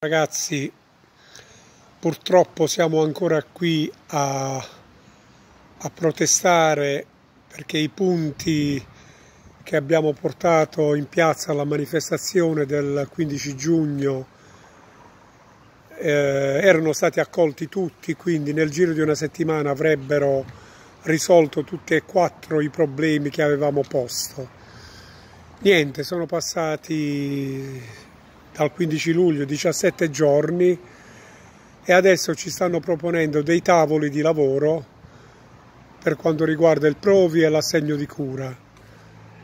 Ragazzi, purtroppo siamo ancora qui a, a, protestare perché i punti che abbiamo portato in piazza alla manifestazione del 15 giugno eh, erano stati accolti tutti, quindi nel giro di una settimana avrebbero risolto tutti e quattro i problemi che avevamo posto. Niente, sono passati dal 15 luglio 17 giorni e adesso ci stanno proponendo dei tavoli di lavoro per quanto riguarda il provi e l'assegno di cura.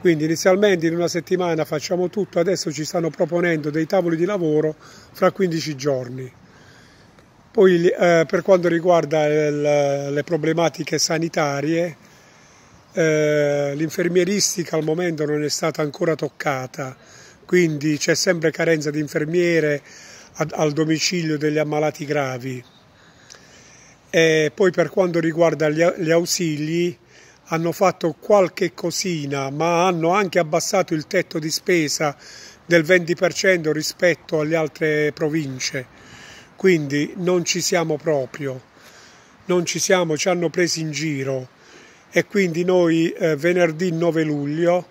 Quindi inizialmente in una settimana facciamo tutto, adesso ci stanno proponendo dei tavoli di lavoro fra 15 giorni. Poi eh, per quanto riguarda il, le problematiche sanitarie, eh, l'infermieristica al momento non è stata ancora toccata, quindi c'è sempre carenza di infermiere al domicilio degli ammalati gravi. E poi per quanto riguarda gli, gli ausili hanno fatto qualche cosina ma hanno anche abbassato il tetto di spesa del 20% rispetto alle altre province, quindi non ci siamo proprio, non ci siamo, ci hanno presi in giro e quindi noi eh, venerdì 9 luglio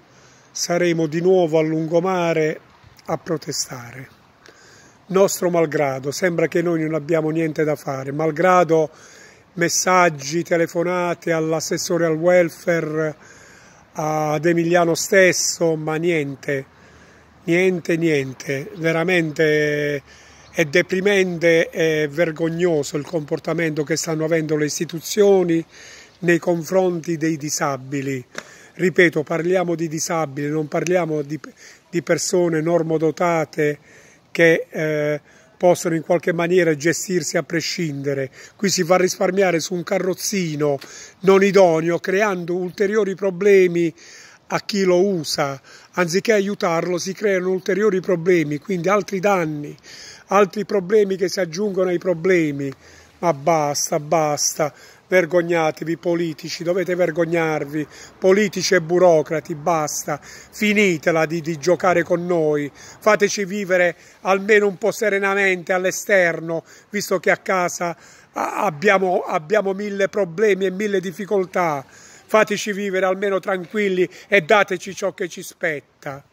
saremo di nuovo a lungomare a protestare. Nostro malgrado, sembra che noi non abbiamo niente da fare, malgrado messaggi, telefonate all'assessore al welfare, ad Emiliano stesso, ma niente, niente, niente, veramente è deprimente e vergognoso il comportamento che stanno avendo le istituzioni nei confronti dei disabili ripeto, parliamo di disabili, non parliamo di, di persone normodotate che eh, possono in qualche maniera gestirsi a prescindere. Qui si fa risparmiare su un carrozzino non idoneo, creando ulteriori problemi a chi lo usa. Anziché aiutarlo si creano ulteriori problemi, quindi altri danni, altri problemi che si aggiungono ai problemi. Ma basta, basta vergognatevi politici, dovete vergognarvi, politici e burocrati, basta, finitela di, di giocare con noi, fateci vivere almeno un po' serenamente all'esterno, visto che a casa abbiamo, abbiamo mille problemi e mille difficoltà, fateci vivere almeno tranquilli e dateci ciò che ci spetta.